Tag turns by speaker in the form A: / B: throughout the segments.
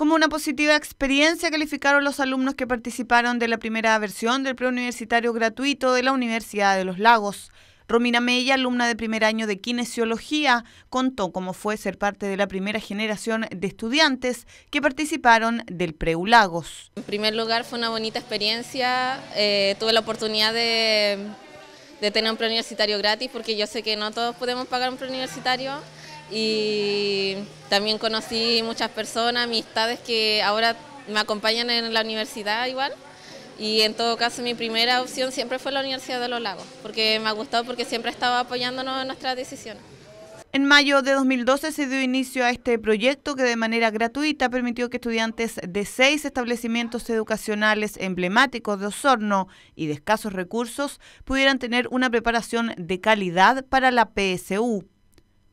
A: Como una positiva experiencia calificaron los alumnos que participaron de la primera versión del preuniversitario gratuito de la Universidad de los Lagos. Romina Mella, alumna de primer año de kinesiología, contó cómo fue ser parte de la primera generación de estudiantes que participaron del Preulagos. En
B: primer lugar fue una bonita experiencia, eh, tuve la oportunidad de, tener un preuniversitario gratis porque yo sé que no todos podemos pagar un preuniversitario y también conocí muchas personas, amistades que ahora me acompañan en la universidad igual. Y en todo caso mi primera opción siempre fue la Universidad de Los Lagos, porque me ha gustado porque siempre estaba apoyándonos en nuestras decisiones.
A: En mayo de 2012 se dio inicio a este proyecto que de manera gratuita permitió que estudiantes de seis establecimientos educacionales emblemáticos de Osorno y de escasos recursos pudieran tener una preparación de calidad para la PSU.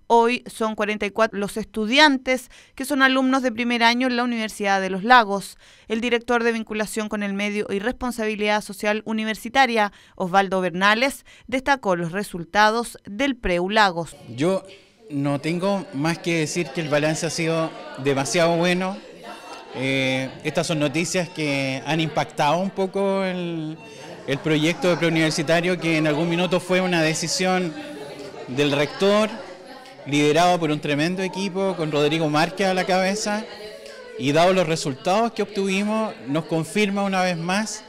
A: Hoy son 44 los estudiantes que son alumnos de primer año en la Universidad de los Lagos. El director de vinculación con el medio y responsabilidad social universitaria, Osvaldo Bernales, destacó los resultados del
C: Preu Lagos. Yo no tengo más que decir que el balance ha sido demasiado bueno. Eh, estas son noticias que han impactado un poco el, el proyecto de preuniversitario, que en algún minuto fue una decisión del rector liderado por un tremendo equipo con Rodrigo Márquez a la cabeza y dado los resultados que obtuvimos, nos confirma una vez más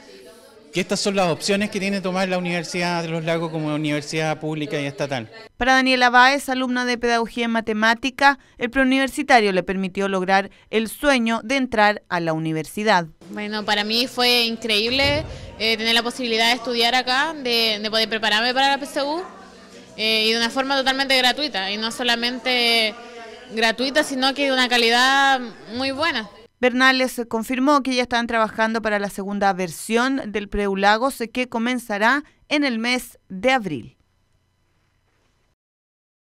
C: que estas son las opciones que tiene tomar la Universidad de los Lagos como universidad pública y estatal.
A: Para Daniela Báez, alumna de Pedagogía en Matemática, el preuniversitario le permitió lograr el sueño de entrar a la universidad.
D: Bueno, para mí fue increíble eh, tener la posibilidad de estudiar acá, de, de poder prepararme para la PSU eh, y de una forma totalmente gratuita, y no solamente gratuita, sino que de una calidad
A: muy buena. Bernales confirmó que ya están trabajando para la segunda versión del Preulagos que comenzará en el mes de abril.